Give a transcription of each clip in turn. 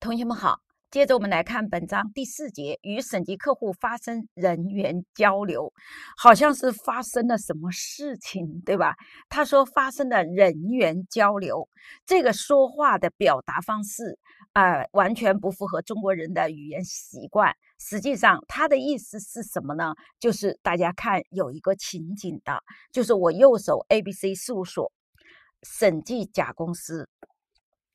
同学们好，接着我们来看本章第四节，与审计客户发生人员交流，好像是发生了什么事情，对吧？他说发生了人员交流，这个说话的表达方式啊，完全不符合中国人的语言习惯。实际上他的意思是什么呢？就是大家看有一个情景的，就是我右手 A B C 事务所审计甲公司。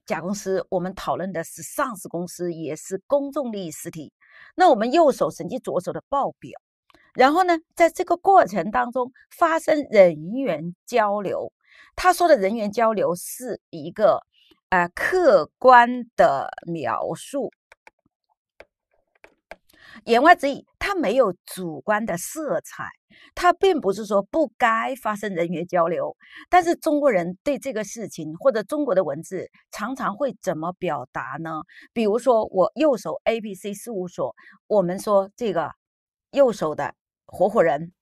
甲公司，我们讨论的是上市公司，也是公众利益实体。那我们右手审计左手的报表，然后呢，在这个过程当中发生人员交流。他说的人员交流是一个呃客观的描述。言外之意，他没有主观的色彩，他并不是说不该发生人员交流。但是中国人对这个事情，或者中国的文字，常常会怎么表达呢？比如说，我右手 A B C 事务所，我们说这个右手的合伙人，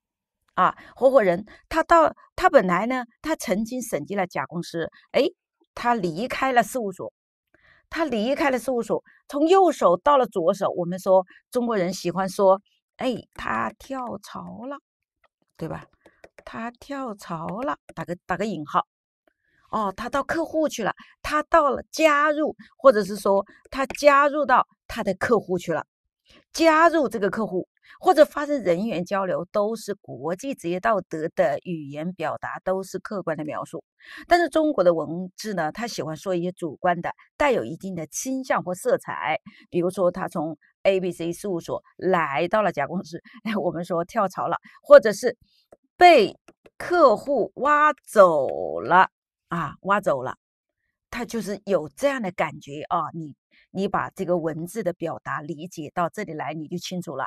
啊，合伙人，他到他本来呢，他曾经审计了甲公司，哎，他离开了事务所。他离开了事务所，从右手到了左手。我们说中国人喜欢说：“哎，他跳槽了，对吧？他跳槽了，打个打个引号。”哦，他到客户去了，他到了加入，或者是说他加入到他的客户去了，加入这个客户。或者发生人员交流，都是国际职业道德的语言表达，都是客观的描述。但是中国的文字呢，他喜欢说一些主观的，带有一定的倾向或色彩。比如说，他从 ABC 事务所来到了甲公司，哎，我们说跳槽了，或者是被客户挖走了啊，挖走了。他就是有这样的感觉啊。你你把这个文字的表达理解到这里来，你就清楚了。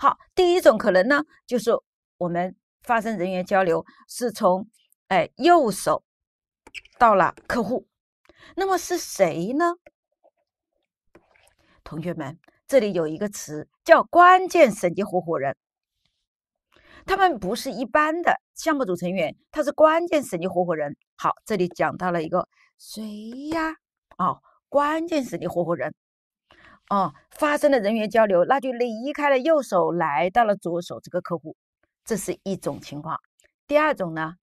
好，第一种可能呢，就是我们发生人员交流是从哎右手到了客户，那么是谁呢？同学们，这里有一个词叫关键审计合伙人，他们不是一般的项目组成员，他是关键审计合伙人。好，这里讲到了一个谁呀？哦，关键审计合伙人。哦，发生了人员交流，那就离开了右手，来到了左手。这个客户，这是一种情况。第二种呢？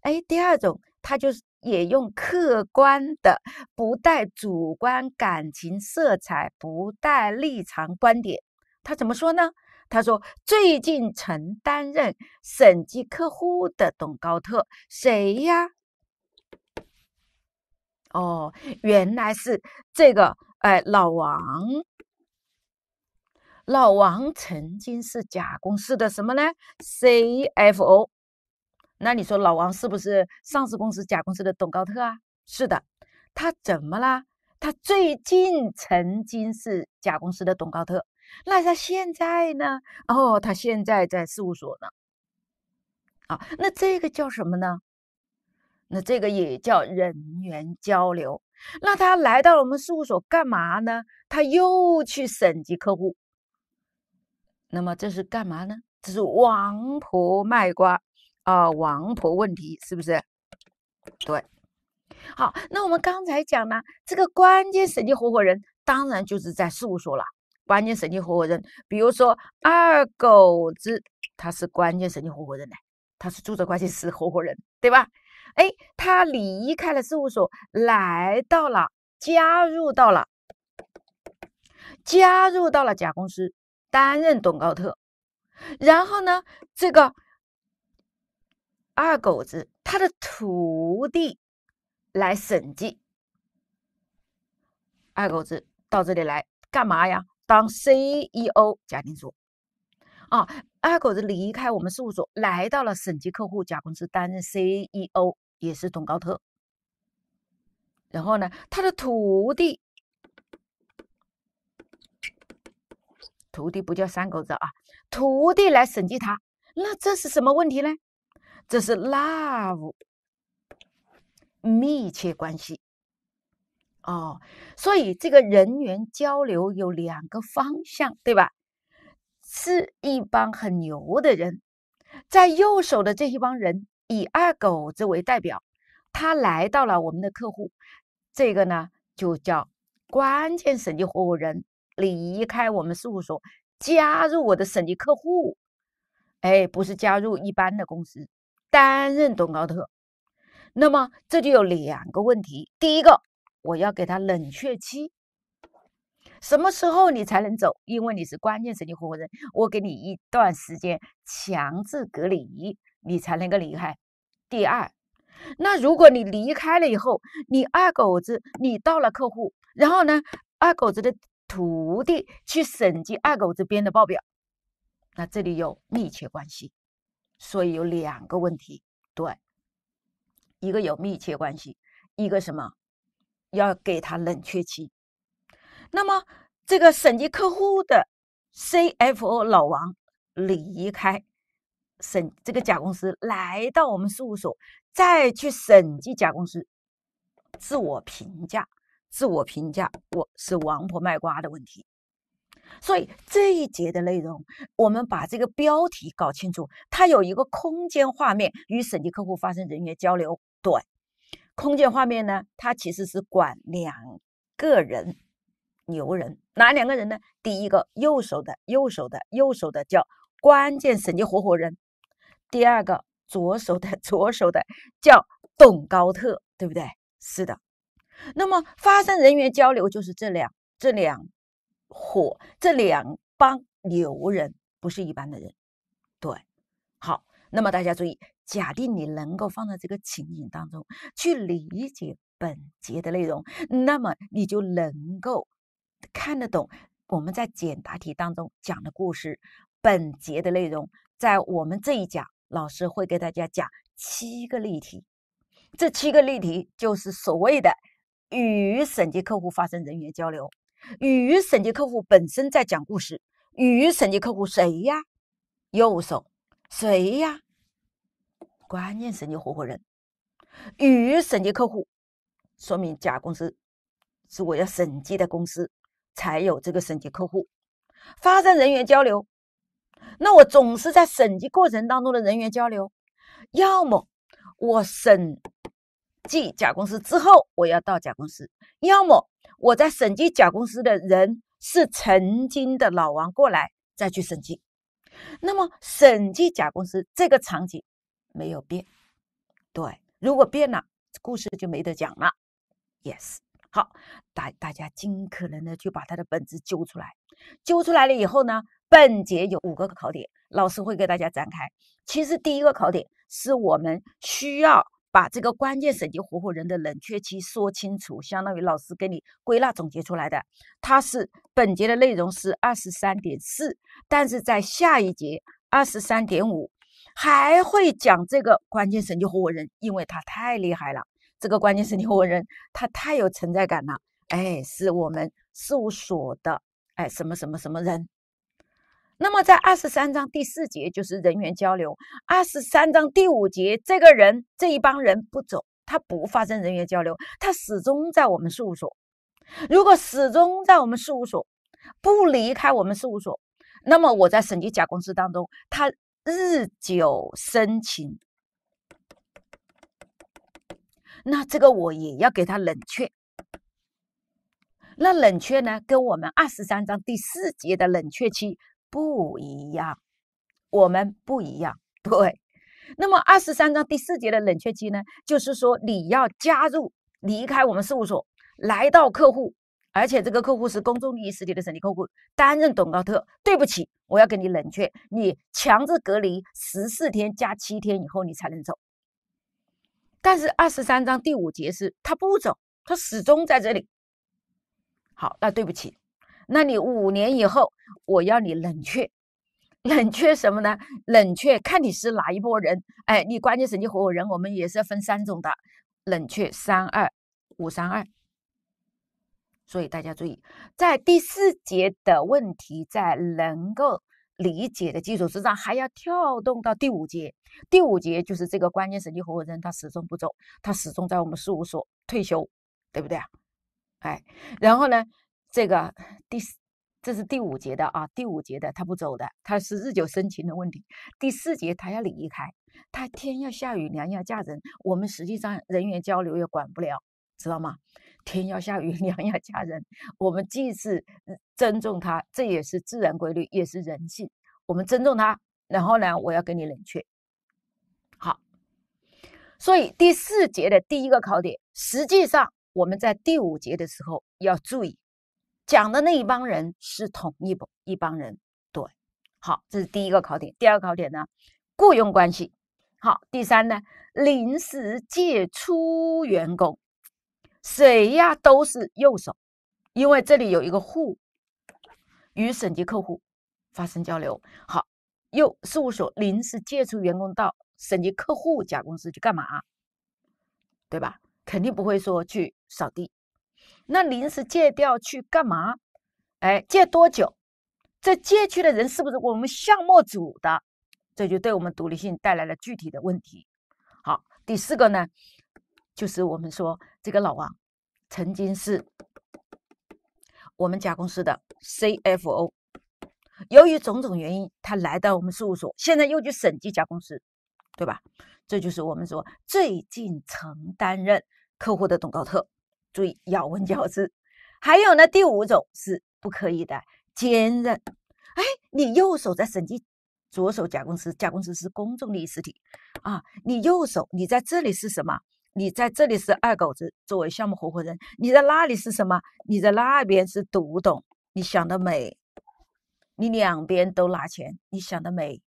哎，第二种，他就是也用客观的，不带主观感情色彩，不带立场观点。他怎么说呢？他说：“最近曾担任审计客户的董高特，谁呀？”哦，原来是这个，哎，老王。老王曾经是甲公司的什么呢？CFO。那你说老王是不是上市公司甲公司的董高特啊？是的，他怎么啦？他最近曾经是甲公司的董高特，那他现在呢？哦，他现在在事务所呢。啊，那这个叫什么呢？那这个也叫人员交流。那他来到了我们事务所干嘛呢？他又去审计客户。那么这是干嘛呢？这是王婆卖瓜啊，王婆问题是不是？对，好，那我们刚才讲呢，这个关键审计合伙人当然就是在事务所了。关键审计合伙人，比如说二狗子，他是关键审计合伙人呢，他是注册会计师合伙人，对吧？哎，他离开了事务所，来到了，加入到了，加入到了甲公司。担任董高特，然后呢，这个二狗子他的徒弟来审计。二狗子到这里来干嘛呀？当 CEO 假定所啊，二狗子离开我们事务所，来到了审计客户甲公司担任 CEO，也是董高特。然后呢，他的徒弟。徒弟不叫三狗子啊，徒弟来审计他，那这是什么问题呢？这是 love，密切关系哦。所以这个人员交流有两个方向，对吧？是一帮很牛的人，在右手的这一帮人以二狗子为代表，他来到了我们的客户，这个呢就叫关键审计合伙人。离开我们事务所，加入我的审计客户，哎，不是加入一般的公司，担任董高特。那么这就有两个问题：第一个，我要给他冷却期，什么时候你才能走？因为你是关键审计合伙人，我给你一段时间强制隔离，你才能够离开。第二，那如果你离开了以后，你二狗子，你到了客户，然后呢，二狗子的。徒弟去审计二狗子编的报表，那这里有密切关系，所以有两个问题，对，一个有密切关系，一个什么，要给他冷却期。那么这个审计客户的 CFO 老王离开审这个甲公司，来到我们事务所，再去审计甲公司，自我评价。自我评价我是王婆卖瓜的问题，所以这一节的内容，我们把这个标题搞清楚，它有一个空间画面，与审计客户发生人员交流。对，空间画面呢，它其实是管两个人，牛人哪两个人呢？第一个右手的，右手的，右手的叫关键审计合伙人；第二个左手的，左手的叫董高特，对不对？是的。那么发生人员交流就是这两这两伙、这两帮牛人，不是一般的人，对。好，那么大家注意，假定你能够放在这个情景当中去理解本节的内容，那么你就能够看得懂我们在简答题当中讲的故事。本节的内容在我们这一讲，老师会给大家讲七个例题，这七个例题就是所谓的。与审计客户发生人员交流，与审计客户本身在讲故事，与审计客户谁呀？右手谁呀？关键审计合伙人。与审计客户说明，甲公司是我要审计的公司，才有这个审计客户发生人员交流。那我总是在审计过程当中的人员交流，要么我审。记甲公司之后，我要到甲公司。要么我在审计甲公司的人是曾经的老王过来再去审计。那么审计甲公司这个场景没有变，对，如果变了，故事就没得讲了。Yes，好，大大家尽可能的去把他的本子揪出来，揪出来了以后呢，本节有五个考点，老师会给大家展开。其实第一个考点是我们需要。把这个关键审计合伙人的冷却期说清楚，相当于老师给你归纳总结出来的。它是本节的内容是二十三点四，但是在下一节二十三点五还会讲这个关键审计合伙人，因为他太厉害了，这个关键审计合伙人他太有存在感了。哎，是我们事务所的，哎，什么什么什么人。那么，在二十三章第四节就是人员交流。二十三章第五节，这个人这一帮人不走，他不发生人员交流，他始终在我们事务所。如果始终在我们事务所，不离开我们事务所，那么我在审计甲公司当中，他日久生情，那这个我也要给他冷却。那冷却呢，跟我们二十三章第四节的冷却期。不一样，我们不一样。对，那么二十三章第四节的冷却期呢，就是说你要加入、离开我们事务所，来到客户，而且这个客户是公众利益实体的审计客户，担任董高特。对不起，我要给你冷却，你强制隔离十四天加七天以后，你才能走。但是二十三章第五节是他不走，他始终在这里。好，那对不起。那你五年以后，我要你冷却，冷却什么呢？冷却看你是哪一波人。哎，你关键审计合伙人，我们也是分三种的，冷却三二五三二。所以大家注意，在第四节的问题在能够理解的基础之上，还要跳动到第五节。第五节就是这个关键审计合伙人，他始终不走，他始终在我们事务所退休，对不对啊？哎，然后呢？这个第，这是第五节的啊，第五节的他不走的，他是日久生情的问题。第四节他要离开，他天要下雨，娘要嫁人，我们实际上人员交流也管不了，知道吗？天要下雨，娘要嫁人，我们既是尊重他，这也是自然规律，也是人性。我们尊重他，然后呢，我要跟你冷却。好，所以第四节的第一个考点，实际上我们在第五节的时候要注意。讲的那一帮人是同一帮人，对。好，这是第一个考点。第二个考点呢，雇佣关系。好，第三呢，临时借出员工，谁呀？都是右手，因为这里有一个户与审计客户发生交流。好，又事务所临时借出员工到审计客户甲公司去干嘛？对吧？肯定不会说去扫地。那临时借调去干嘛？哎，借多久？这借去的人是不是我们项目组的？这就对我们独立性带来了具体的问题。好，第四个呢，就是我们说这个老王曾经是我们甲公司的 CFO，由于种种原因，他来到我们事务所，现在又去审计甲公司，对吧？这就是我们说最近曾担任客户的董高特。注意咬文嚼字，还有呢，第五种是不可以的，兼任。哎，你右手在审计，左手甲公司，甲公司是公众利益实体啊。你右手，你在这里是什么？你在这里是二狗子，作为项目合伙人。你在那里是什么？你在那边是独董。你想得美，你两边都拿钱，你想得美，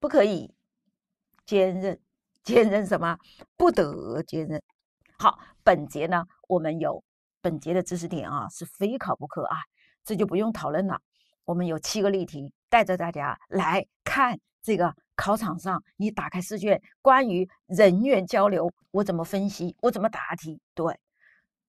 不可以。兼任，兼任什么？不得兼任。好，本节呢？我们有本节的知识点啊，是非考不可啊，这就不用讨论了。我们有七个例题，带着大家来看这个考场上，你打开试卷，关于人员交流，我怎么分析，我怎么答题？对，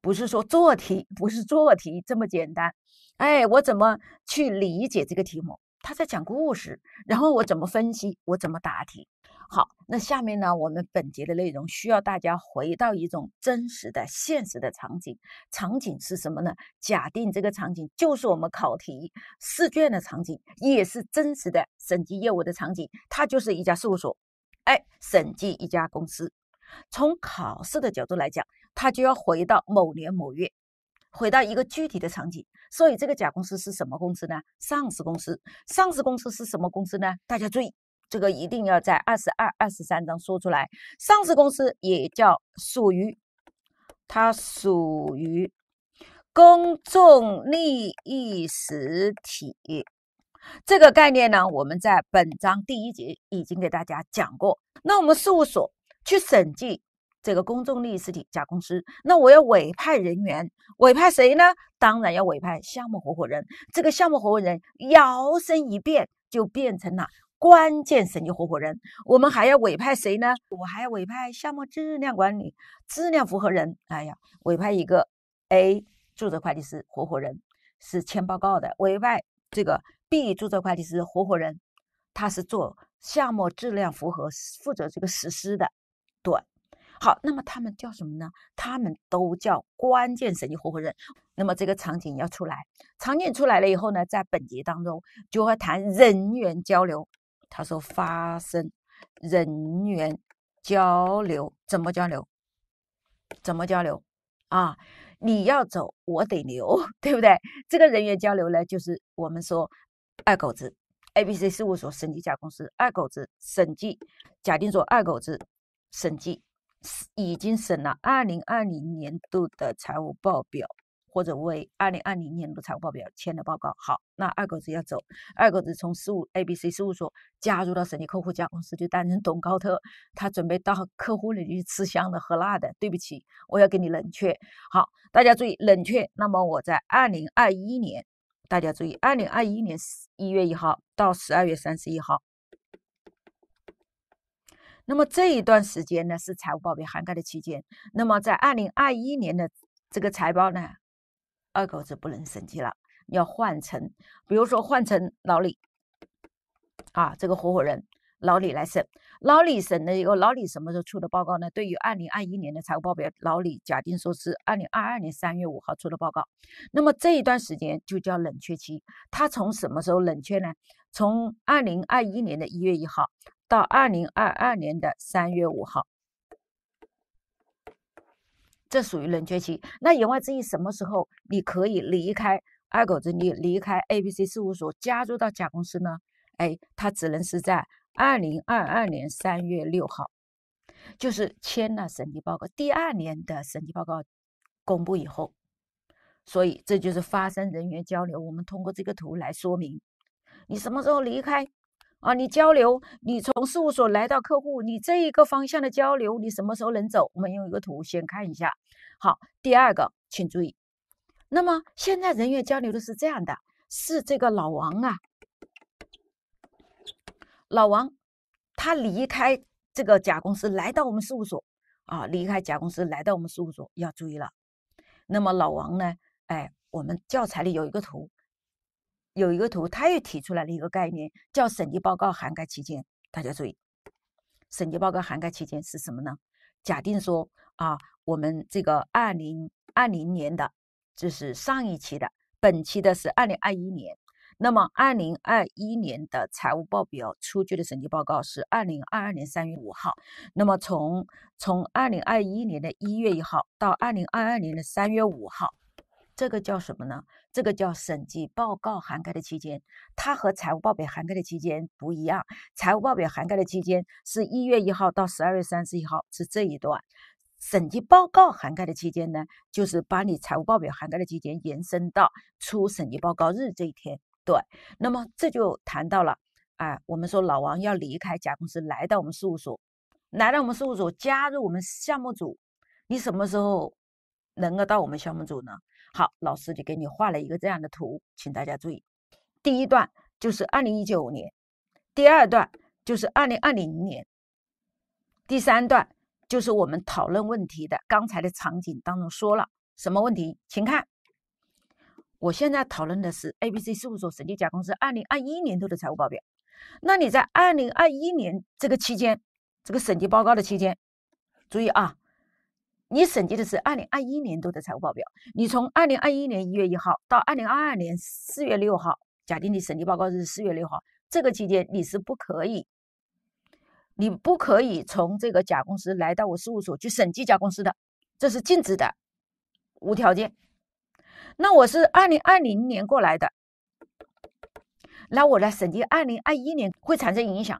不是说做题，不是做题这么简单。哎，我怎么去理解这个题目？他在讲故事，然后我怎么分析，我怎么答题？好，那下面呢？我们本节的内容需要大家回到一种真实的、现实的场景。场景是什么呢？假定这个场景就是我们考题试卷的场景，也是真实的审计业务的场景。它就是一家事务所，哎，审计一家公司。从考试的角度来讲，它就要回到某年某月，回到一个具体的场景。所以，这个甲公司是什么公司呢？上市公司。上市公司是什么公司呢？大家注意。这个一定要在二十二、二十三章说出来。上市公司也叫属于，它属于公众利益实体。这个概念呢，我们在本章第一节已经给大家讲过。那我们事务所去审计这个公众利益实体甲公司，那我要委派人员，委派谁呢？当然要委派项目合伙人。这个项目合伙人摇身一变就变成了。关键审计合伙人，我们还要委派谁呢？我还要委派项目质量管理质量符合人。哎呀，委派一个 A 注册会计师合伙人是签报告的，委派这个 B 注册会计师合伙人，他是做项目质量符合负责这个实施的。对，好，那么他们叫什么呢？他们都叫关键审计合伙人。那么这个场景要出来，场景出来了以后呢，在本节当中就会谈人员交流。他说：“发生人员交流，怎么交流？怎么交流？啊，你要走，我得留，对不对？这个人员交流呢，就是我们说，二狗子 A B C 事务所审计甲公司，二狗子审计假定说，二狗子审计已经审了二零二零年度的财务报表。”或者为二零二零年度财务报表签的报告好，那二狗子要走，二狗子从事务 A B C 事务所加入到审计客户家公司，就担任董高特，他准备到客户那里去吃香的喝辣的。对不起，我要给你冷却。好，大家注意冷却。那么我在二零二一年，大家注意，二零二一年十一月一号到十二月三十一号，那么这一段时间呢是财务报表涵盖的期间。那么在二零二一年的这个财报呢？二狗子不能审计了，要换成，比如说换成老李，啊，这个合伙人老李来审。老李审的一个老李什么时候出的报告呢？对于二零二一年的财务报表，老李假定说是二零二二年三月五号出的报告。那么这一段时间就叫冷却期。他从什么时候冷却呢？从二零二一年的一月一号到二零二二年的三月五号。这属于冷却期。那言外之意，什么时候你可以离开二狗子，你离开 A、B、C 事务所，加入到甲公司呢？哎，他只能是在二零二二年三月六号，就是签了审计报告，第二年的审计报告公布以后。所以这就是发生人员交流。我们通过这个图来说明，你什么时候离开啊？你交流，你从事务所来到客户，你这一个方向的交流，你什么时候能走？我们用一个图先看一下。好，第二个，请注意。那么现在人员交流的是这样的，是这个老王啊，老王他离开这个甲公司，来到我们事务所啊，离开甲公司来到我们事务所要注意了。那么老王呢，哎，我们教材里有一个图，有一个图，他又提出来了一个概念，叫审计报告涵盖期间。大家注意，审计报告涵盖期间是什么呢？假定说啊，我们这个二零二零年的这是上一期的，本期的是二零二一年，那么二零二一年的财务报表出具的审计报告是二零二二年三月五号，那么从从二零二一年的一月一号到二零二二年的三月五号。这个叫什么呢？这个叫审计报告涵盖的期间，它和财务报表涵盖的期间不一样。财务报表涵盖的期间是一月一号到十二月三十一号，是这一段。审计报告涵盖的期间呢，就是把你财务报表涵盖的期间延伸到出审计报告日这一天。对，那么这就谈到了，哎，我们说老王要离开甲公司，来到我们事务所，来到我们事务所加入我们项目组，你什么时候能够到我们项目组呢？好，老师就给你画了一个这样的图，请大家注意，第一段就是二零一九年，第二段就是二零二零年，第三段就是我们讨论问题的刚才的场景当中说了什么问题？请看，我现在讨论的是 A、B、C 事务所审计甲公司二零二一年度的财务报表。那你在二零二一年这个期间，这个审计报告的期间，注意啊。你审计的是二零二一年度的财务报表，你从二零二一年一月一号到二零二二年四月六号，假定你审计报告是四月六号，这个期间你是不可以，你不可以从这个甲公司来到我事务所去审计甲公司的，这是禁止的，无条件。那我是二零二零年过来的，那我来审计二零二一年会产生影响。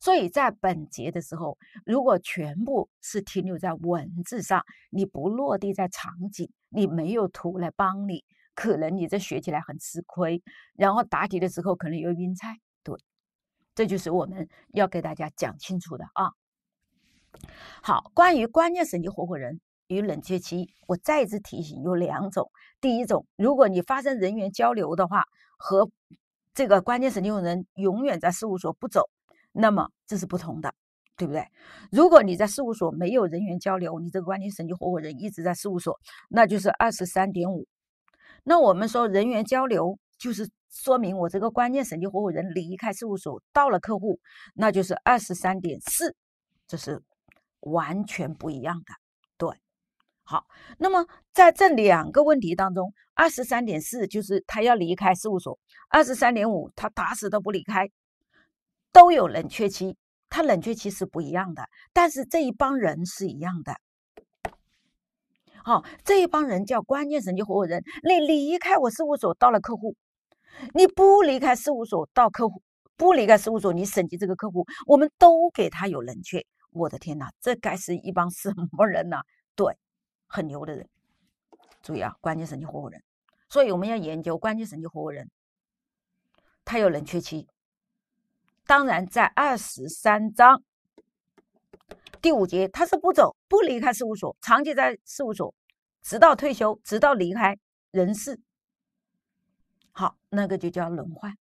所以在本节的时候，如果全部是停留在文字上，你不落地在场景，你没有图来帮你，可能你这学起来很吃亏，然后答题的时候可能又晕菜。对，这就是我们要给大家讲清楚的啊。好，关于关键审计合伙人与冷却期，我再次提醒有两种：第一种，如果你发生人员交流的话，和这个关键审计人永远在事务所不走。那么这是不同的，对不对？如果你在事务所没有人员交流，你这个关键审计合伙人一直在事务所，那就是二十三点五。那我们说人员交流就是说明我这个关键审计合伙人离开事务所到了客户，那就是二十三点四，这是完全不一样的，对。好，那么在这两个问题当中，二十三点四就是他要离开事务所，二十三点五他打死都不离开。都有冷却期，它冷却期是不一样的，但是这一帮人是一样的。好，这一帮人叫关键审计合伙人。你离开我事务所到了客户，你不离开事务所到客户，不离开事务所你审计这个客户，我们都给他有冷却。我的天哪，这该是一帮什么人呢？对，很牛的人。注意啊，关键审计合伙人。所以我们要研究关键审计合伙人，他有冷却期。当然，在二十三章第五节，他是不走、不离开事务所，长期在事务所，直到退休，直到离开人世。好，那个就叫轮换。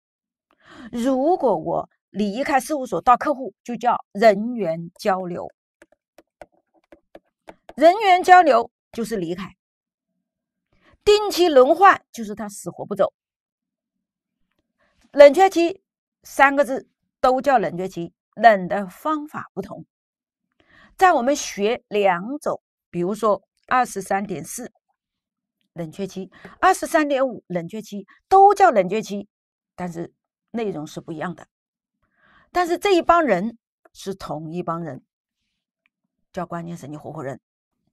如果我离开事务所到客户，就叫人员交流。人员交流就是离开，定期轮换就是他死活不走。冷却期三个字。都叫冷却期，冷的方法不同。在我们学两种，比如说二十三点四冷却期，二十三点五冷却期，都叫冷却期，但是内容是不一样的。但是这一帮人是同一帮人，叫关键审计合伙人。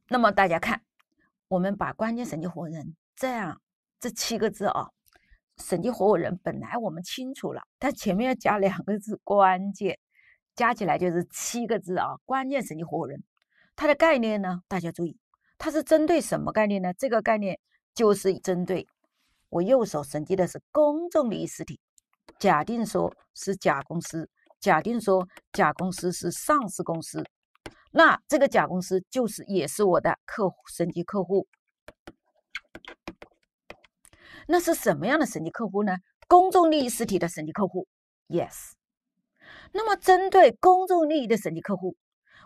那么大家看，我们把关键审计合伙人这样这七个字啊。审计合伙人本来我们清楚了，但前面要加两个字“关键”，加起来就是七个字啊，“关键审计合伙人”。它的概念呢，大家注意，它是针对什么概念呢？这个概念就是针对我右手审计的是公众利益实体，假定说是甲公司，假定说甲公司是上市公司，那这个甲公司就是也是我的客户，审计客户。那是什么样的审计客户呢？公众利益实体的审计客户，yes。那么针对公众利益的审计客户，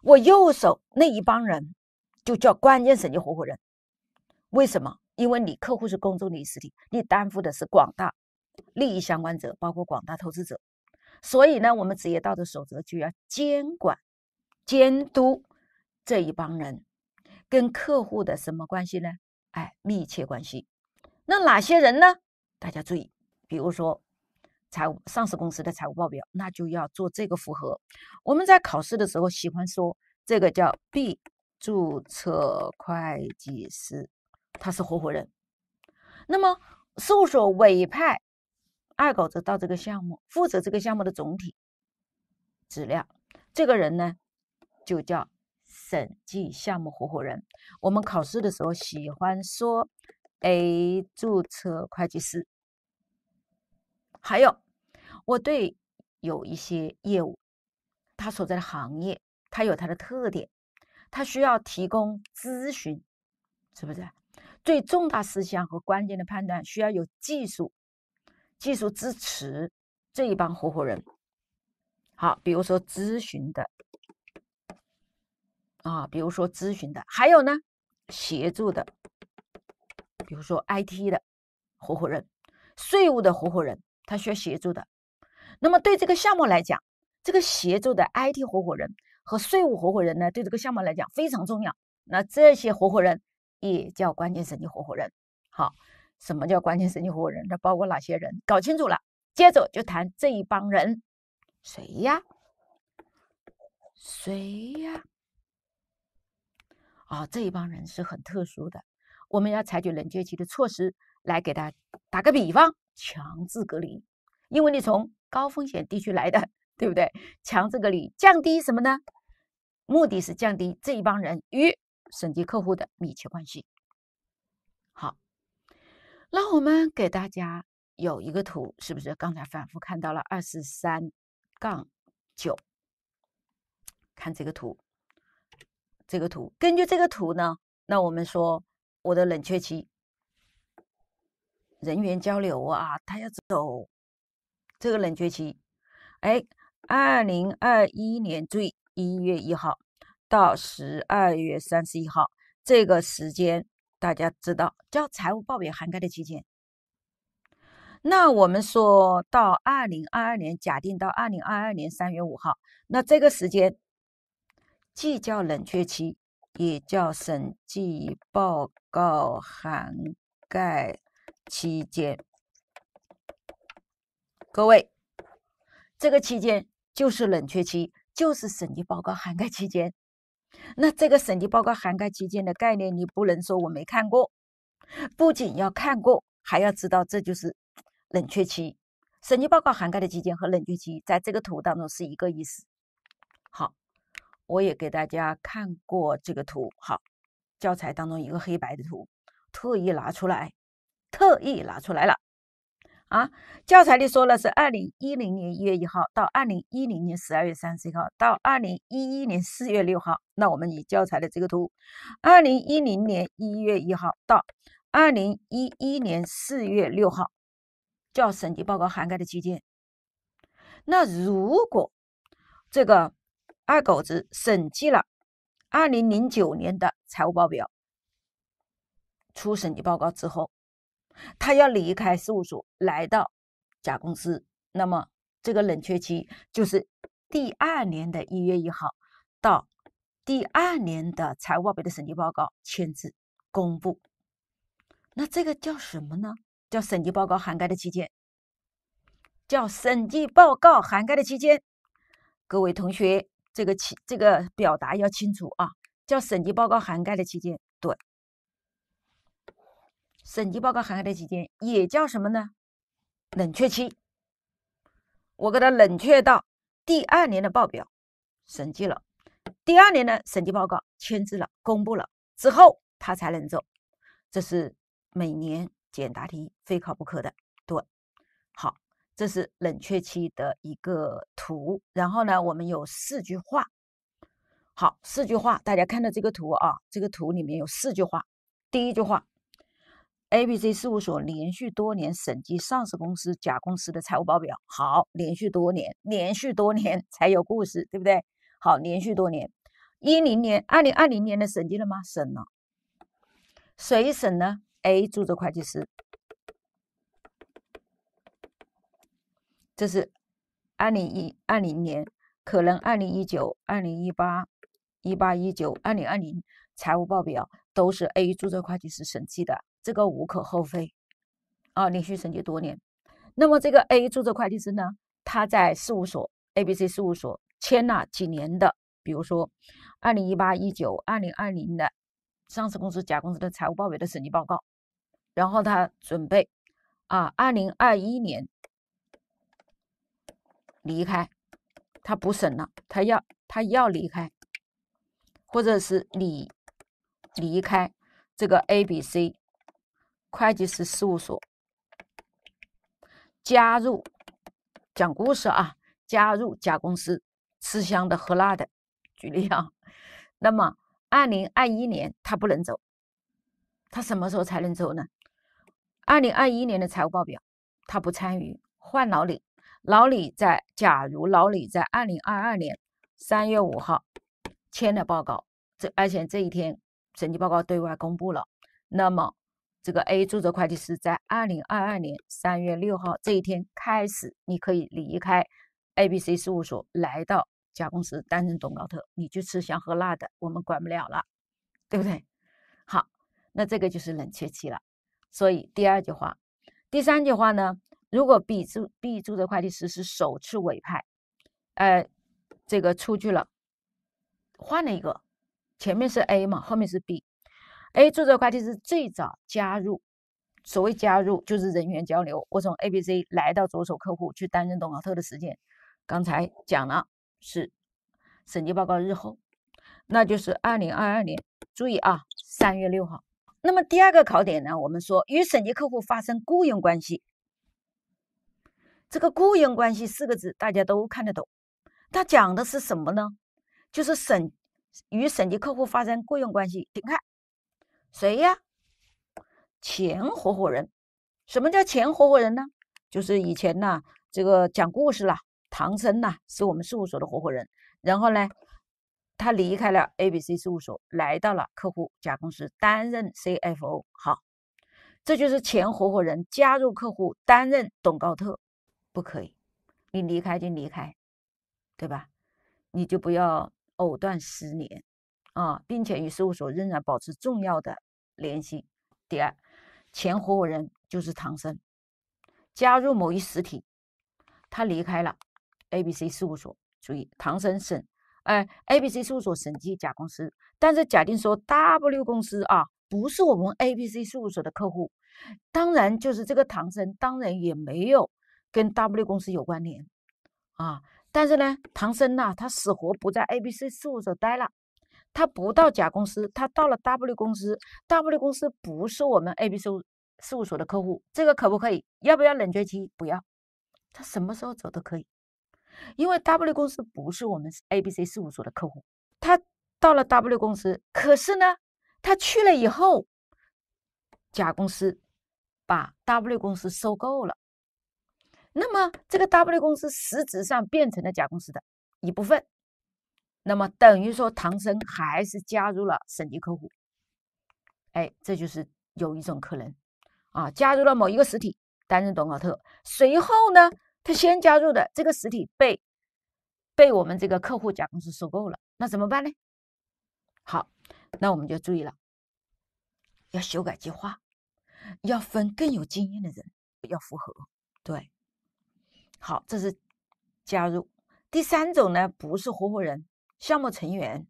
我右手那一帮人就叫关键审计合伙人。为什么？因为你客户是公众利益实体，你担负的是广大利益相关者，包括广大投资者。所以呢，我们职业道德守则就要监管、监督这一帮人跟客户的什么关系呢？哎，密切关系。那哪些人呢？大家注意，比如说财务上市公司的财务报表，那就要做这个符合。我们在考试的时候喜欢说，这个叫 B 注册会计师，他是合伙人。那么，事务所委派二狗子到这个项目负责这个项目的总体质量，这个人呢就叫审计项目合伙人。我们考试的时候喜欢说。A 注册会计师，还有我对有一些业务，他所在的行业，它有它的特点，它需要提供咨询，是不是？最重大事项和关键的判断需要有技术技术支持这一帮合伙人。好，比如说咨询的啊，比如说咨询的，还有呢，协助的。比如说 IT 的合伙人、税务的合伙人，他需要协助的。那么对这个项目来讲，这个协助的 IT 合伙人和税务合伙人呢，对这个项目来讲非常重要。那这些合伙人也叫关键审计合伙人。好，什么叫关键审计合伙人？它包括哪些人？搞清楚了，接着就谈这一帮人，谁呀？谁呀？啊，这一帮人是很特殊的。我们要采取冷却期的措施来给他打个比方，强制隔离，因为你从高风险地区来的，对不对？强制隔离，降低什么呢？目的是降低这一帮人与省级客户的密切关系。好，那我们给大家有一个图，是不是？刚才反复看到了二十三杠九，看这个图，这个图根据这个图呢，那我们说。我的冷却期，人员交流啊，他要走这个冷却期。哎，二零二一年，最一月一号到十二月三十一号这个时间，大家知道叫财务报表涵盖的期间。那我们说到二零二二年，假定到二零二二年三月五号，那这个时间既叫冷却期。也叫审计报告涵盖期间，各位，这个期间就是冷却期，就是审计报告涵盖期间。那这个审计报告涵盖期间的概念，你不能说我没看过，不仅要看过，还要知道这就是冷却期。审计报告涵盖的期间和冷却期在这个图当中是一个意思。好。我也给大家看过这个图，好，教材当中一个黑白的图，特意拿出来，特意拿出来了，啊，教材里说了是二零一零年一月一号到二零一零年十二月三十一号到二零一一年四月六号，那我们以教材的这个图，二零一零年一月一号到二零一一年四月六号叫审计报告涵盖的期间，那如果这个。二狗子审计了二零零九年的财务报表，出审计报告之后，他要离开事务所，来到甲公司。那么这个冷却期就是第二年的一月一号到第二年的财务报表的审计报告签字公布。那这个叫什么呢？叫审计报告涵盖的期间。叫审计报告涵盖的期间。各位同学。这个清这个表达要清楚啊，叫审计报告涵盖的期间。对，审计报告涵盖的期间也叫什么呢？冷却期。我给它冷却到第二年的报表审计了，第二年的审计报告签字了、公布了之后，它才能做。这是每年简答题非考不可的。对，好。这是冷却期的一个图，然后呢，我们有四句话。好，四句话，大家看到这个图啊，这个图里面有四句话。第一句话，ABC 事务所连续多年审计上市公司甲公司的财务报表。好，连续多年，连续多年才有故事，对不对？好，连续多年，一零年，二零二零年的审计了吗？审了。谁审呢？A 注册会计师。这是二零一二零年，可能二零一九、二零一八、一八一九、二零二零财务报表都是 A 注册会计师审计的，这个无可厚非。啊，连续审计多年。那么这个 A 注册会计师呢，他在事务所 ABC 事务所签了几年的，比如说二零一八、一九、二零二零的上市公司甲公司的财务报表的审计报告，然后他准备啊，二零二一年。离开，他不审了，他要他要离开，或者是你离开这个 A B C 会计师事务所，加入，讲故事啊，加入甲公司，吃香的喝辣的，举例啊，那么二零二一年他不能走，他什么时候才能走呢？二零二一年的财务报表，他不参与，换老李。老李在，假如老李在二零二二年三月五号签了报告，这而且这一天审计报告对外公布了，那么这个 A 注册会计师在二零二二年三月六号这一天开始，你可以离开 A B C 事务所，来到甲公司担任总高特，你去吃香喝辣的，我们管不了了，对不对？好，那这个就是冷却期了。所以第二句话，第三句话呢？如果 B 注 B 注册会计师是首次委派，呃，这个出具了，换了一个，前面是 A 嘛，后面是 B，A 注册会计师最早加入，所谓加入就是人员交流，我从 A B C 来到左手客户去担任董华特的时间，刚才讲了是审计报告日后，那就是二零二二年，注意啊，三月六号。那么第二个考点呢，我们说与审计客户发生雇佣关系。这个雇佣关系四个字大家都看得懂，它讲的是什么呢？就是审与审计客户发生雇佣关系。请看谁呀？前合伙人。什么叫前合伙人呢？就是以前呐，这个讲故事了，唐僧呐是我们事务所的合伙人，然后呢，他离开了 ABC 事务所，来到了客户甲公司担任 CFO。好，这就是前合伙人加入客户担任董高特。不可以，你离开就离开，对吧？你就不要藕断丝连啊，并且与事务所仍然保持重要的联系。第二，前合伙人就是唐僧加入某一实体，他离开了 A B C 事务所。注意，唐僧审哎 A B C 事务所审计甲公司，但是假定说 W 公司啊不是我们 A B C 事务所的客户，当然就是这个唐僧，当然也没有。跟 W 公司有关联啊，但是呢，唐僧呐，他死活不在 ABC 事务所待了，他不到甲公司，他到了 W 公司。W 公司不是我们 ABC 事务所的客户，这个可不可以？要不要冷却期？不要，他什么时候走都可以，因为 W 公司不是我们 ABC 事务所的客户。他到了 W 公司，可是呢，他去了以后，甲公司把 W 公司收购了。那么，这个 W 公司实质上变成了甲公司的一部分，那么等于说唐僧还是加入了审计客户，哎，这就是有一种可能啊，加入了某一个实体担任董奥特，随后呢，他先加入的这个实体被被我们这个客户甲公司收购了，那怎么办呢？好，那我们就注意了，要修改计划，要分更有经验的人，要符合，对。好，这是加入第三种呢，不是合伙人项目成员，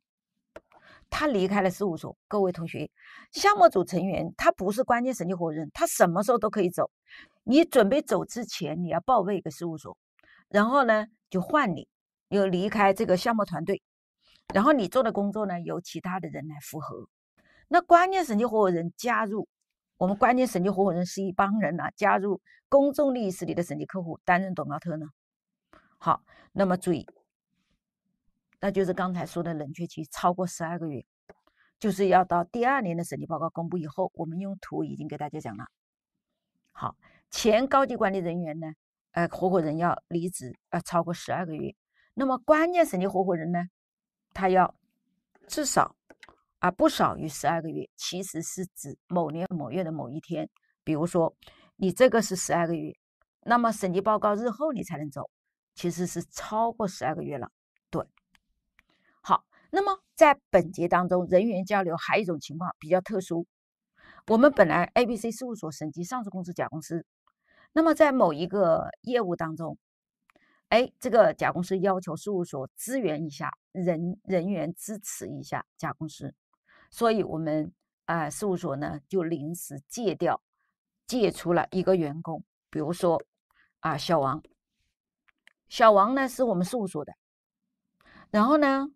他离开了事务所。各位同学，项目组成员他不是关键审计合伙人，他什么时候都可以走。你准备走之前，你要报备一个事务所，然后呢就换你，就离开这个项目团队，然后你做的工作呢由其他的人来负核。那关键审计合伙人加入。我们关键审计合伙人是一帮人呢，加入公众利益势力的审计客户担任董高特呢。好，那么注意，那就是刚才说的冷却期超过十二个月，就是要到第二年的审计报告公布以后，我们用图已经给大家讲了。好，前高级管理人员呢，呃，合伙人要离职啊，超过十二个月。那么关键审计合伙人呢，他要至少。而不少于十二个月，其实是指某年某月的某一天。比如说，你这个是十二个月，那么审计报告日后你才能走，其实是超过十二个月了。对，好，那么在本节当中，人员交流还有一种情况比较特殊。我们本来 A、B、C 事务所审计上市公司甲公司，那么在某一个业务当中，哎，这个甲公司要求事务所支援一下人人员支持一下甲公司。所以，我们啊，事务所呢就临时借调、借出了一个员工，比如说啊，小王。小王呢是我们事务所的，然后呢，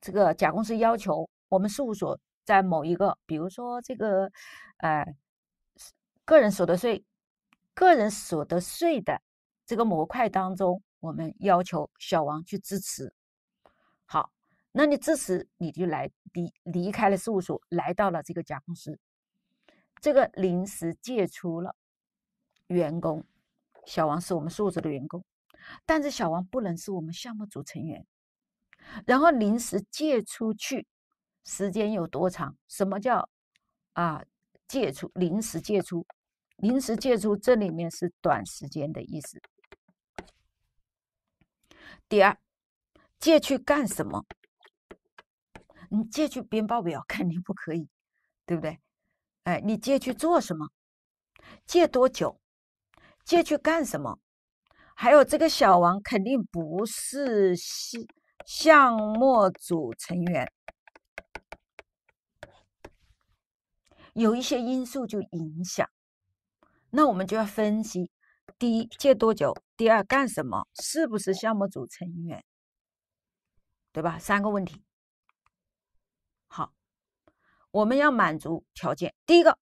这个甲公司要求我们事务所在某一个，比如说这个呃个人所得税、个人所得税的这个模块当中，我们要求小王去支持。好。那你这时你就来离离开了事务所，来到了这个甲公司，这个临时借出了员工小王是我们事务所的员工，但是小王不能是我们项目组成员，然后临时借出去时间有多长？什么叫啊借出？临时借出，临时借出，这里面是短时间的意思。第二，借去干什么？你借去编报表 肯定不可以，对不对？哎，你借去做什么？借多久？借去干什么？还有这个小王肯定不是项项目组成员，有一些因素就影响。那我们就要分析：第一，借多久；第二，干什么？是不是项目组成员？对吧？三个问题。我们要满足条件：第一个，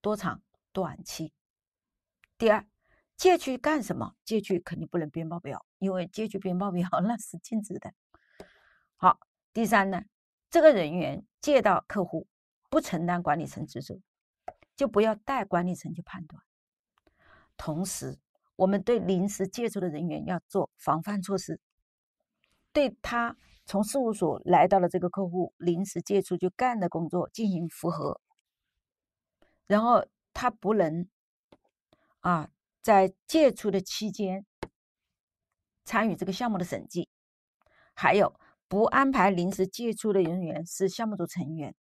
多长短期；第二，借去干什么？借去肯定不能编报表，因为借去编报表 那是禁止的。好，第三呢，这个人员借到客户不承担管理层职责，就不要带管理层去判断。同时，我们对临时借出的人员要做防范措施，对他。从事务所来到了这个客户临时借出就干的工作进行复核，然后他不能啊在借出的期间参与这个项目的审计，还有不安排临时借出的人员是项目组成员，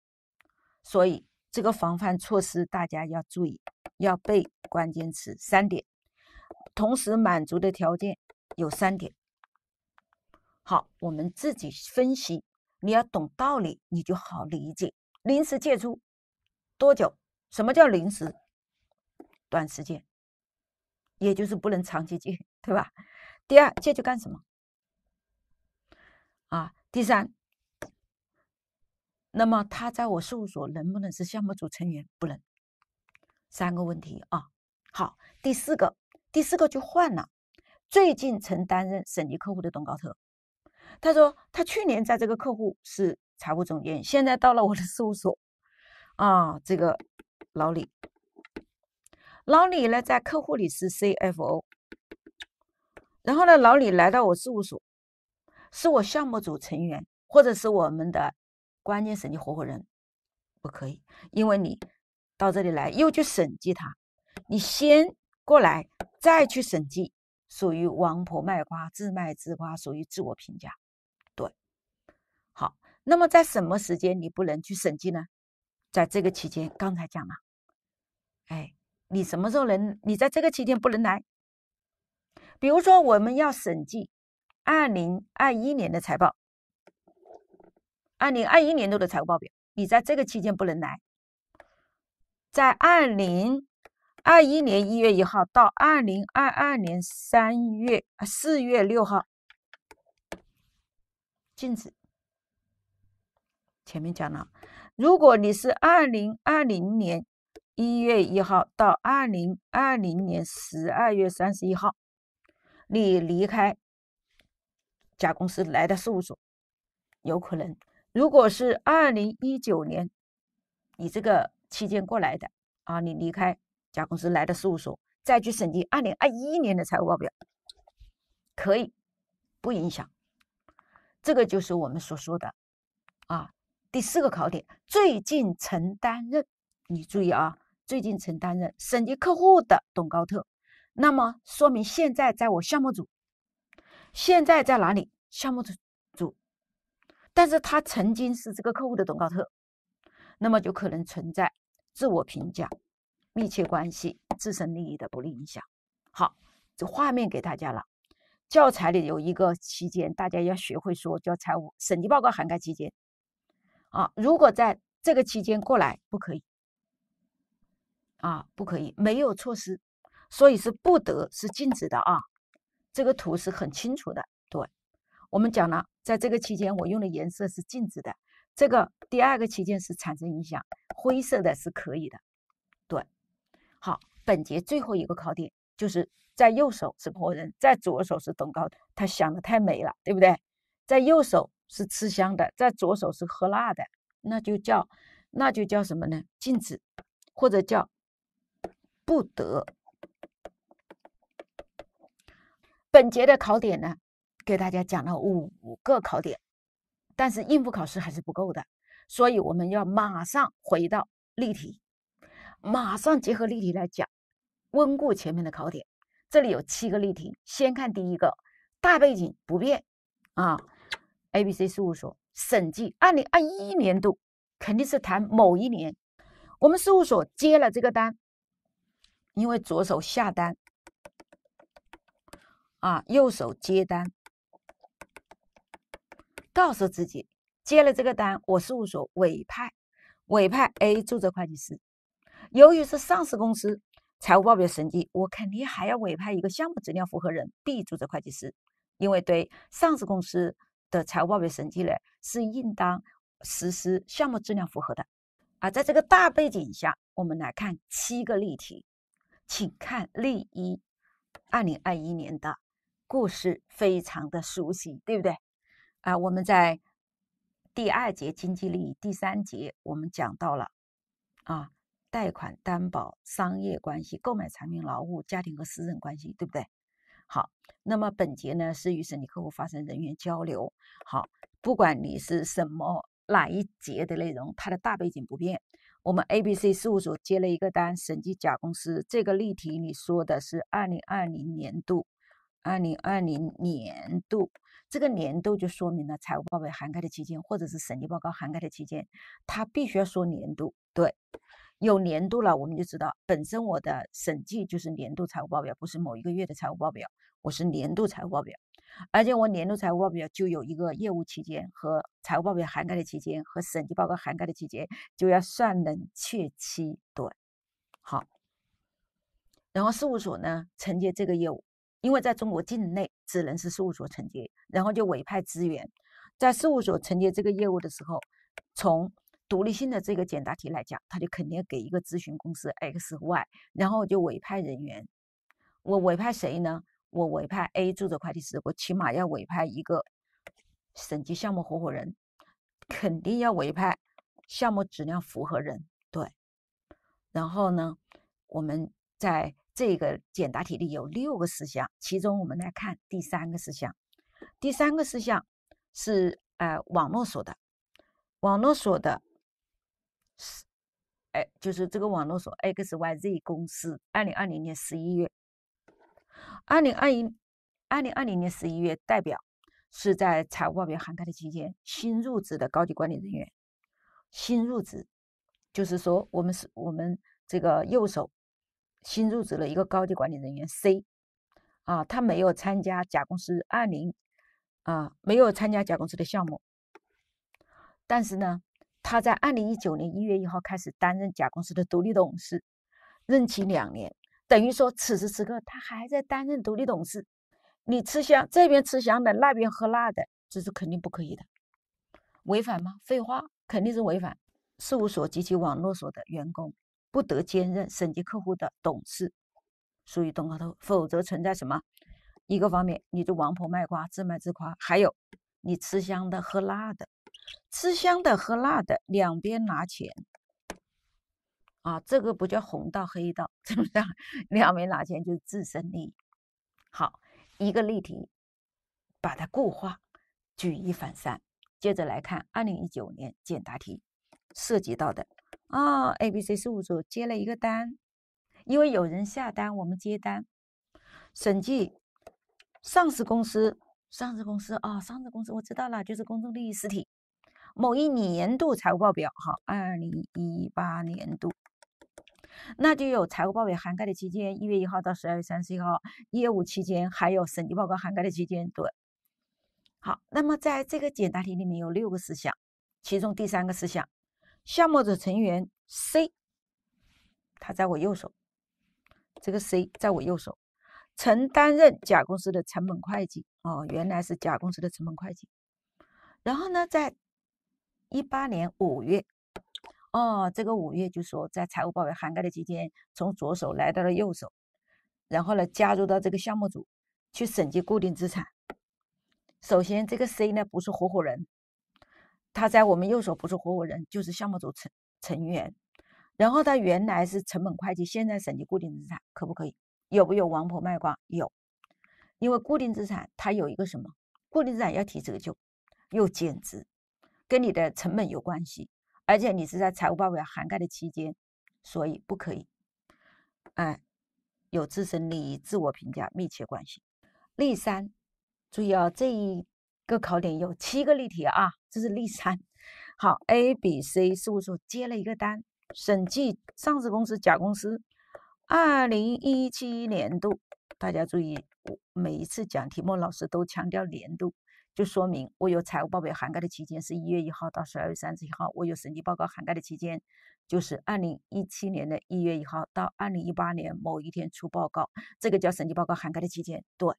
所以这个防范措施大家要注意要背关键词三点，同时满足的条件有三点。好，我们自己分析。你要懂道理，你就好理解。临时借出多久？什么叫临时？短时间，也就是不能长期借，对吧？第二，借去干什么？啊？第三，那么他在我事务所能不能是项目组成员？不能。三个问题啊。好，第四个，第四个就换了。最近曾担任省级客户的董高特。他说，他去年在这个客户是财务总监，现在到了我的事务所啊。这个老李，老李呢在客户里是 CFO，然后呢，老李来到我事务所，是我项目组成员，或者是我们的关键审计合伙人，不可以，因为你到这里来又去审计他，你先过来再去审计，属于王婆卖瓜自卖自夸，属于自我评价。那么在什么时间你不能去审计呢？在这个期间，刚才讲了，哎，你什么时候能？你在这个期间不能来。比如说，我们要审计二零二一年的财报，二零二一年度的财务报表，你在这个期间不能来。在二零二一年一月一号到二零二二年三月啊四月六号禁止。前面讲了，如果你是二零二零年一月一号到二零二零年十二月三十一号，你离开甲公司来到事务所，有可能；如果是二零一九年你这个期间过来的啊，你离开甲公司来到事务所再去审计二零二一年的财务报表，可以，不影响。这个就是我们所说的，啊。第四个考点，最近曾担任，你注意啊，最近曾担任审计客户的董高特，那么说明现在在我项目组，现在在哪里？项目组组，但是他曾经是这个客户的董高特，那么就可能存在自我评价、密切关系、自身利益的不利影响。好，这画面给大家了，教材里有一个期间，大家要学会说，叫财务审计报告涵盖期间。啊，如果在这个期间过来不可以，啊，不可以，没有措施，所以是不得，是禁止的啊。这个图是很清楚的，对。我们讲了，在这个期间我用的颜色是禁止的，这个第二个期间是产生影响，灰色的是可以的，对。好，本节最后一个考点就是在右手是合人，在左手是董高，他想的太美了，对不对？在右手。是吃香的，在左手是喝辣的，那就叫那就叫什么呢？禁止或者叫不得。本节的考点呢，给大家讲了五个考点，但是应付考试还是不够的，所以我们要马上回到例题，马上结合例题来讲温故前面的考点。这里有七个例题，先看第一个，大背景不变啊。A、B、C 事务所审计，二零二一年度肯定是谈某一年，我们事务所接了这个单，因为左手下单，啊，右手接单，告诉自己接了这个单，我事务所委派委派 A 注册会计师，由于是上市公司财务报表审计，我肯定还要委派一个项目质量符合人 B 注册会计师，因为对上市公司。的财务报表审计呢，是应当实施项目质量符合的，啊，在这个大背景下，我们来看七个例题，请看例一，二零二一年的故事非常的熟悉，对不对？啊，我们在第二节经济利益，第三节我们讲到了啊，贷款、担保、商业关系、购买产品、劳务、家庭和私人关系，对不对？好，那么本节呢是与审计客户发生人员交流。好，不管你是什么哪一节的内容，它的大背景不变。我们 A B C 事务所接了一个单，审计甲公司。这个例题你说的是二零二零年度，二零二零年度这个年度就说明了财务报表涵盖的期间，或者是审计报告涵盖的期间，它必须要说年度。对。有年度了，我们就知道，本身我的审计就是年度财务报表，不是某一个月的财务报表，我是年度财务报表，而且我年度财务报表就有一个业务期间和财务报表涵盖的期间和审计报告涵盖的期间就要算冷却期，对，好，然后事务所呢承接这个业务，因为在中国境内只能是事务所承接，然后就委派资源，在事务所承接这个业务的时候，从。独立性的这个简答题来讲，他就肯定给一个咨询公司 X 和 Y，然后就委派人员。我委派谁呢？我委派 A 注册会计师，我起码要委派一个审计项目合伙人，肯定要委派项目质量符合人。对。然后呢，我们在这个简答题里有六个事项，其中我们来看第三个事项。第三个事项是呃网络所的网络所的。是，哎，就是这个网络所 XYZ 公司，二零二零年十一月，二零二一，二零二零年十一月，代表是在财务报表涵盖的期间新入职的高级管理人员，新入职，就是说我们是，我们这个右手新入职了一个高级管理人员 C，啊，他没有参加甲公司二零，啊，没有参加甲公司的项目，但是呢。他在二零一九年一月一号开始担任甲公司的独立董事，任期两年，等于说此时此刻他还在担任独立董事。你吃香这边吃香的，那边喝辣的，这是肯定不可以的，违反吗？废话，肯定是违反。事务所及其网络所的员工不得兼任审计客户的董事，属于董高头，否则存在什么？一个方面，你这王婆卖瓜自卖自夸；还有，你吃香的喝辣的。吃香的喝辣的，两边拿钱啊，这个不叫红道黑道，是不是？两边拿钱就是自身利益。好，一个例题，把它固化，举一反三。接着来看2019年简答题涉及到的啊，A、B、C 事务所接了一个单，因为有人下单，我们接单。审计上市公司，上市公司啊，上市公司，我知道了，就是公众利益实体。某一年度财务报表，好，二零一八年度，那就有财务报表涵盖的期间一月一号到十二月三十一号，业务期间还有审计报告涵盖的期间对。好，那么在这个简答题里面有六个事项，其中第三个事项，项目组成员 C，他在我右手，这个 C 在我右手，曾担任甲公司的成本会计，哦，原来是甲公司的成本会计，然后呢，在一八年五月，哦，这个五月就说在财务报表涵盖的期间，从左手来到了右手，然后呢加入到这个项目组去审计固定资产。首先，这个 C 呢不是合伙人，他在我们右手不是合伙人，就是项目组成成员。然后他原来是成本会计，现在审计固定资产，可不可以？有没有王婆卖瓜？有，因为固定资产它有一个什么？固定资产要提折旧，又减值。跟你的成本有关系，而且你是在财务报表涵盖的期间，所以不可以。哎，有自身利益、自我评价密切关系。例三，注意啊，这一个考点有七个例题啊，这是例三。好，A B C 事务所接了一个单，审计上市公司甲公司二零一七年度。大家注意，每一次讲题目，老师都强调年度。就说明我有财务报表涵盖的期间是一月一号到十二月三十一号，我有审计报告涵盖的期间就是二零一七年的一月一号到二零一八年某一天出报告，这个叫审计报告涵盖的期间对，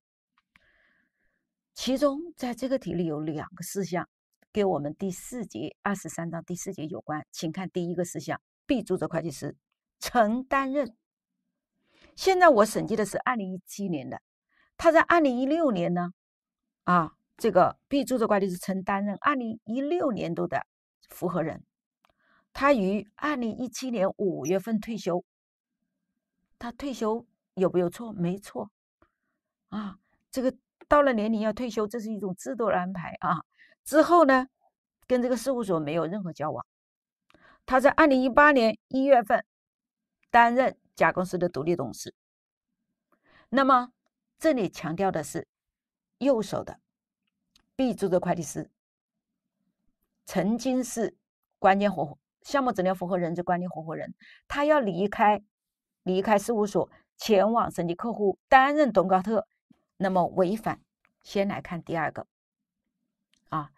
其中在这个题里有两个事项，跟我们第四节二十三章第四节有关，请看第一个事项：B 注册会计师曾担任。现在我审计的是二零一七年的，他在二零一六年呢，啊。这个 B 注册会计师曾担任二零一六年度的复合人，他于二零一七年五月份退休。他退休有没有错？没错，啊，这个到了年龄要退休，这是一种制度安排啊。之后呢，跟这个事务所没有任何交往。他在二零一八年一月份担任甲公司的独立董事。那么这里强调的是右手的。B 注册会计师曾经是关键合伙项目质量符合人资关键合伙人，他要离开，离开事务所，前往审计客户担任董高特，那么违反。先来看第二个，啊，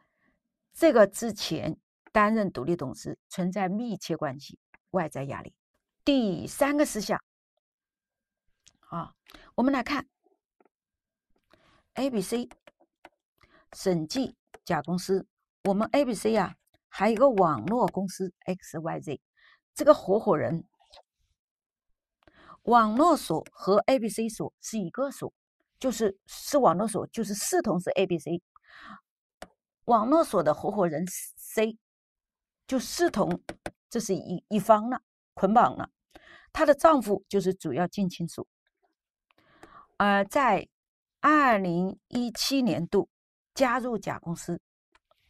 这个之前担任独立董事存在密切关系，外在压力。第三个事项，啊，我们来看 A、B、C。审计甲公司，我们 A、B、C 啊，还有一个网络公司 X、Y、Z，这个合伙人，网络所和 A、B、C 所是一个所，就是是网络所，就是视同是 A、B、C，网络所的合伙人 C 就视同这是一一方了，捆绑了，她的丈夫就是主要近亲属，而在二零一七年度。加入甲公司，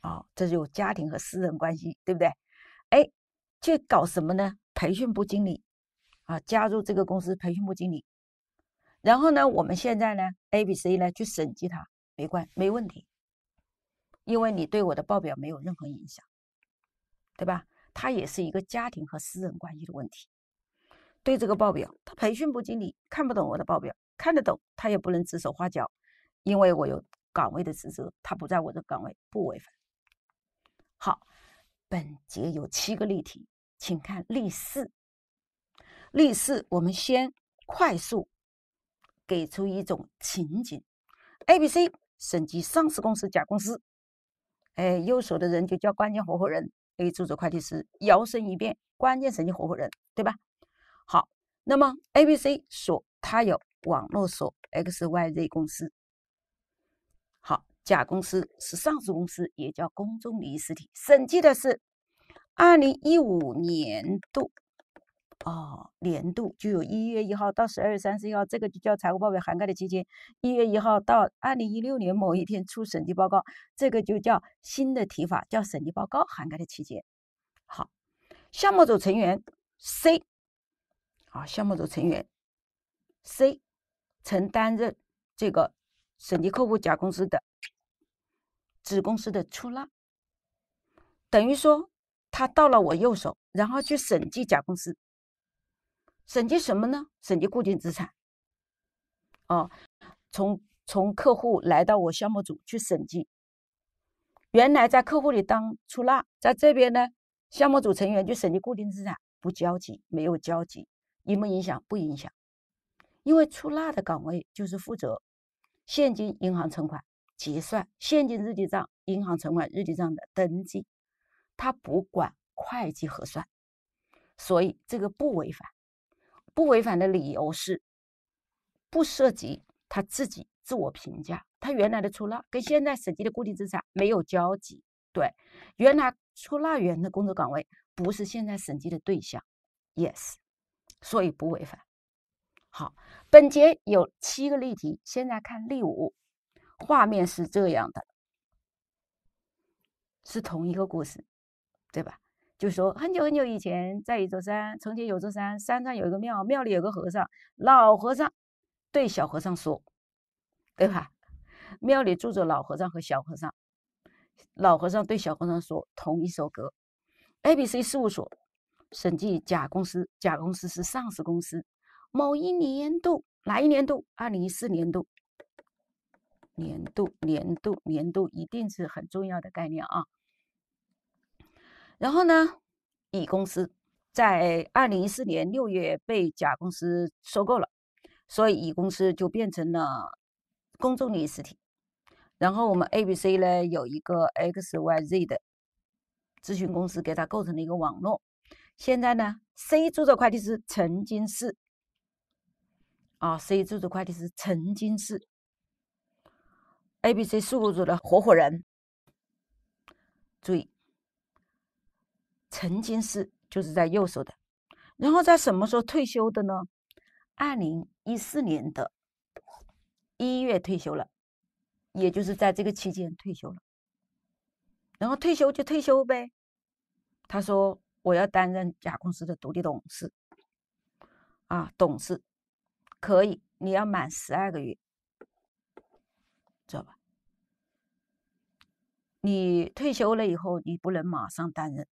哦，这就家庭和私人关系，对不对？哎，去搞什么呢？培训部经理，啊，加入这个公司培训部经理。然后呢，我们现在呢，A、B、C 呢去审计他，没关，没问题，因为你对我的报表没有任何影响，对吧？他也是一个家庭和私人关系的问题。对这个报表，他培训部经理看不懂我的报表，看得懂他也不能指手画脚，因为我有。岗位的职责，他不在我的岗位，不违反。好，本节有七个例题，请看例四。例四，我们先快速给出一种情景：A、B、C 省级上市公司甲公司，哎，右手的人就叫关键合伙人 A 注册会计师，摇身一变关键审计合伙人，对吧？好，那么 A、B、C 所他有网络所 X、Y、Z 公司。好，甲公司是上市公司，也叫公众利益实体。审计的是二零一五年度，哦，年度就有一月一号到十二月三十一号，这个就叫财务报表涵盖的期间。一月一号到二零一六年某一天出审计报告，这个就叫新的提法，叫审计报告涵盖的期间。好，项目组成员 C，啊，项目组成员 C 曾担任这个。审计客户甲公司的子公司的出纳，等于说他到了我右手，然后去审计甲公司。审计什么呢？审计固定资产。哦，从从客户来到我项目组去审计，原来在客户里当出纳，在这边呢，项目组成员去审计固定资产，不交集，没有交集，影不影响？不影响，因为出纳的岗位就是负责。现金、银行存款结算、现金日记账、银行存款日记账的登记，他不管会计核算，所以这个不违反。不违反的理由是，不涉及他自己自我评价，他原来的出纳跟现在审计的固定资产没有交集。对，原来出纳员的工作岗位不是现在审计的对象。Yes，所以不违反。好，本节有七个例题，先来看例五，画面是这样的，是同一个故事，对吧？就说很久很久以前，在一座山，从前有座山，山上有一个庙，庙里有个和尚，老和尚对小和尚说，对吧？庙里住着老和尚和小和尚，老和尚对小和尚说同一首歌。A、B、C 事务所审计甲公司，甲公司是上市公司。某一年度，哪一年度？二零一四年度，年度，年度，年度一定是很重要的概念啊。然后呢，乙公司在二零一四年六月被甲公司收购了，所以乙公司就变成了公众利益实体。然后我们 A、B、C 呢有一个 X、Y、Z 的咨询公司，给它构成了一个网络。现在呢，C 注册会计师曾经是。啊以这组快递是曾经是 A、B、C 事务组的合伙人。注意，曾经是就是在右手的，然后在什么时候退休的呢？二零一四年的一月退休了，也就是在这个期间退休了。然后退休就退休呗。他说：“我要担任甲公司的独立董事。”啊，董事。可以，你要满十二个月，知道吧？你退休了以后，你不能马上担任，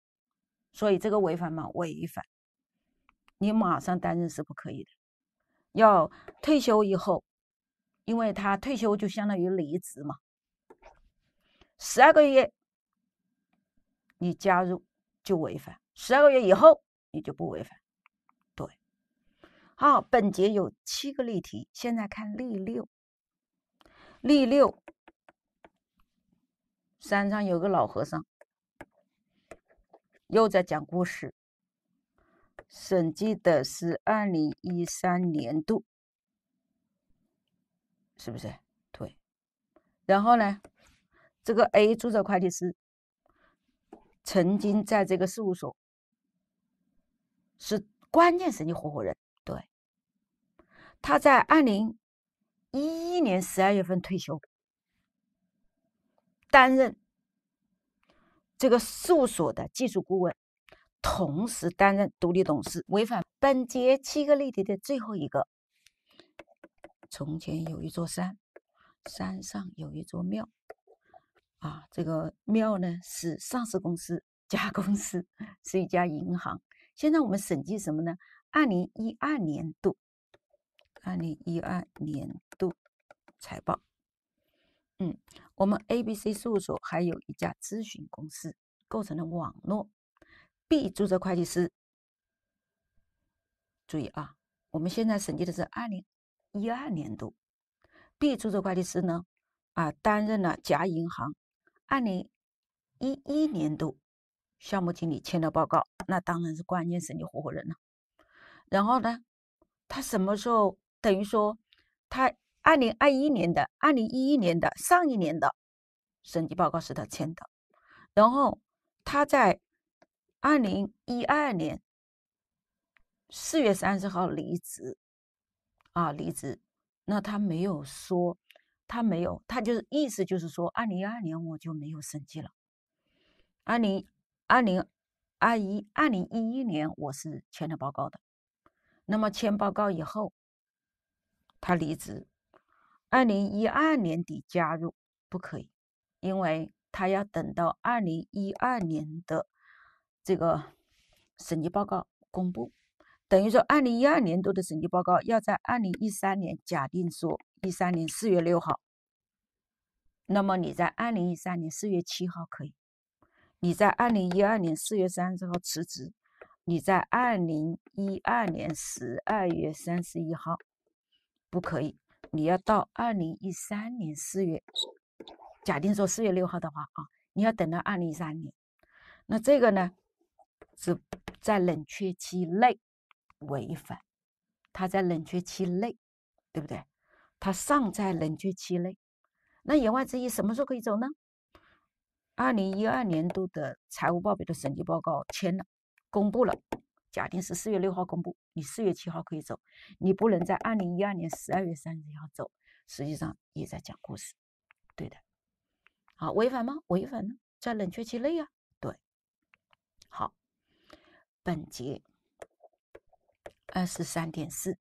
所以这个违反吗？违反。你马上担任是不可以的，要退休以后，因为他退休就相当于离职嘛，十二个月你加入就违反，十二个月以后你就不违反。好，本节有七个例题，现在看例六。例六，山上有个老和尚，又在讲故事。审计的是二零一三年度，是不是？对。然后呢，这个 A 注册会计师曾经在这个事务所是关键审计合伙人。他在二零一一年十二月份退休，担任这个事务所的技术顾问，同时担任独立董事。违反本节七个例题的最后一个。从前有一座山，山上有一座庙。啊，这个庙呢是上市公司甲公司，是一家银行。现在我们审计什么呢？二零一二年度。二零一二年度财报。嗯，我们 A、B、C 事务所还有一家咨询公司构成了网络。B 注册会计师，注意啊，我们现在审计的是二零一二年度。B 注册会计师呢，啊，担任了甲银行二零一一年度项目经理，签的报告，那当然是关键审计合伙人了。然后呢，他什么时候？等于说，他二零二一年的、二零一一年的上一年的审计报告是他签的，然后他在二零一二年四月三十号离职，啊，离职。那他没有说，他没有，他就是意思就是说，二零一二年我就没有审计了，二零二零二一、二零一一年我是签了报告的，那么签报告以后。他离职，二零一二年底加入不可以，因为他要等到二零一二年的这个审计报告公布，等于说二零一二年度的审计报告要在二零一三年假定说一三年四月六号，那么你在二零一三年四月七号可以，你在二零一二年四月三十号辞职，你在二零一二年十二月三十一号。不可以，你要到二零一三年四月，假定说四月六号的话啊，你要等到二零一三年，那这个呢是在冷却期内违反，它在冷却期内，对不对？它尚在冷却期内，那言外之意什么时候可以走呢？二零一二年度的财务报表的审计报告签了，公布了。假定是四月六号公布，你四月七号可以走，你不能在二零一二年十二月三日号走。实际上也在讲故事，对的。好，违反吗？违反呢，在冷却期内啊，对。好，本节二十三点四，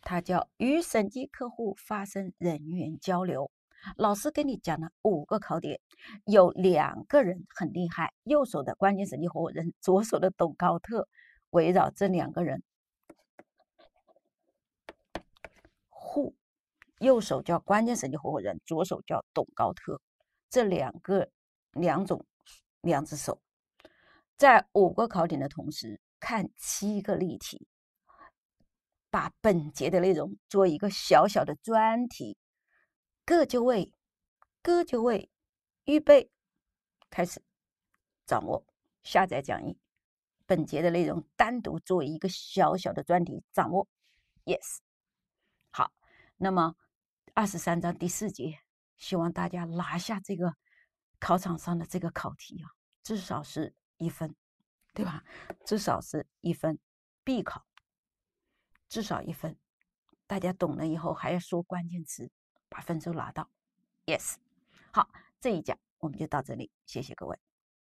它叫与审计客户发生人员交流。老师跟你讲了五个考点，有两个人很厉害，右手的关键审计合伙人，左手的董高特，围绕这两个人护，右手叫关键审计合伙人，左手叫董高特，这两个两种两只手，在五个考点的同时看七个例题，把本节的内容做一个小小的专题。各就位，各就位，预备，开始。掌握下载讲义，本节的内容单独做一个小小的专题掌握。Yes，好。那么二十三章第四节，希望大家拿下这个考场上的这个考题啊，至少是一分，对吧？至少是一分，必考，至少一分。大家懂了以后还要说关键词。把分数拿到，yes。好，这一讲我们就到这里，谢谢各位。